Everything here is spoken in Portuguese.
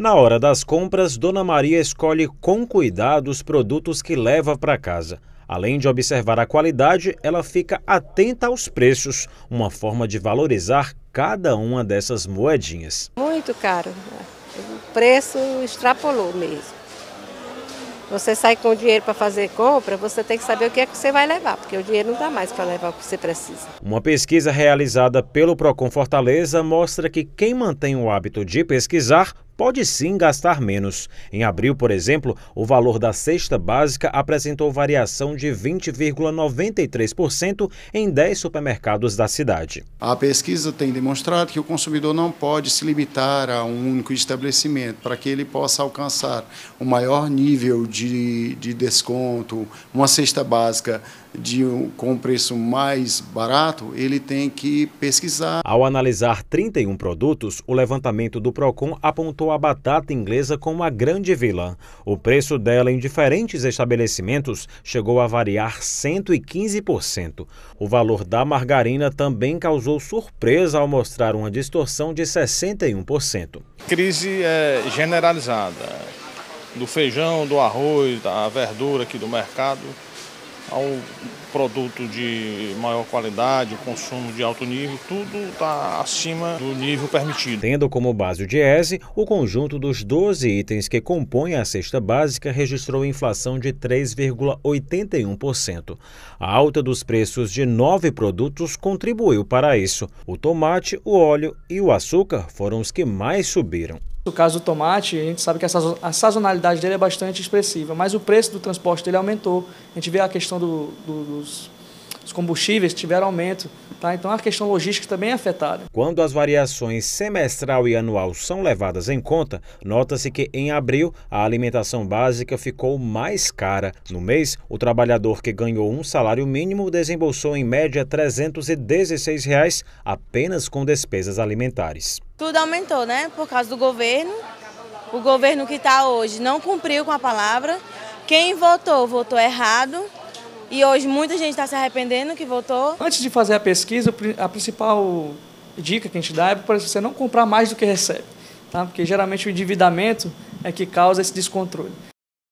Na hora das compras, Dona Maria escolhe com cuidado os produtos que leva para casa. Além de observar a qualidade, ela fica atenta aos preços, uma forma de valorizar cada uma dessas moedinhas. Muito caro. O preço extrapolou mesmo. Você sai com o dinheiro para fazer compra, você tem que saber o que é que você vai levar, porque o dinheiro não dá mais para levar o que você precisa. Uma pesquisa realizada pelo Procon Fortaleza mostra que quem mantém o hábito de pesquisar pode sim gastar menos. Em abril, por exemplo, o valor da cesta básica apresentou variação de 20,93% em 10 supermercados da cidade. A pesquisa tem demonstrado que o consumidor não pode se limitar a um único estabelecimento para que ele possa alcançar o um maior nível de, de desconto, uma cesta básica de, com preço mais barato, ele tem que pesquisar. Ao analisar 31 produtos, o levantamento do Procon apontou a batata inglesa como a grande vilã. O preço dela em diferentes estabelecimentos chegou a variar 115%. O valor da margarina também causou surpresa ao mostrar uma distorção de 61%. crise é generalizada do feijão, do arroz, da verdura aqui do mercado ao produto de maior qualidade, consumo de alto nível, tudo está acima do nível permitido. Tendo como base o diese, o conjunto dos 12 itens que compõem a cesta básica registrou inflação de 3,81%. A alta dos preços de nove produtos contribuiu para isso. O tomate, o óleo e o açúcar foram os que mais subiram. No caso do tomate, a gente sabe que a sazonalidade dele é bastante expressiva, mas o preço do transporte dele aumentou. A gente vê a questão do, do, dos os combustíveis tiveram aumento. Tá? Então a questão logística também é afetada. Quando as variações semestral e anual são levadas em conta, nota-se que em abril a alimentação básica ficou mais cara. No mês, o trabalhador que ganhou um salário mínimo desembolsou em média R$ 316 reais apenas com despesas alimentares. Tudo aumentou, né? Por causa do governo. O governo que está hoje não cumpriu com a palavra. Quem votou, votou errado. E hoje muita gente está se arrependendo que votou. Antes de fazer a pesquisa, a principal dica que a gente dá é para você não comprar mais do que recebe, tá? porque geralmente o endividamento é que causa esse descontrole.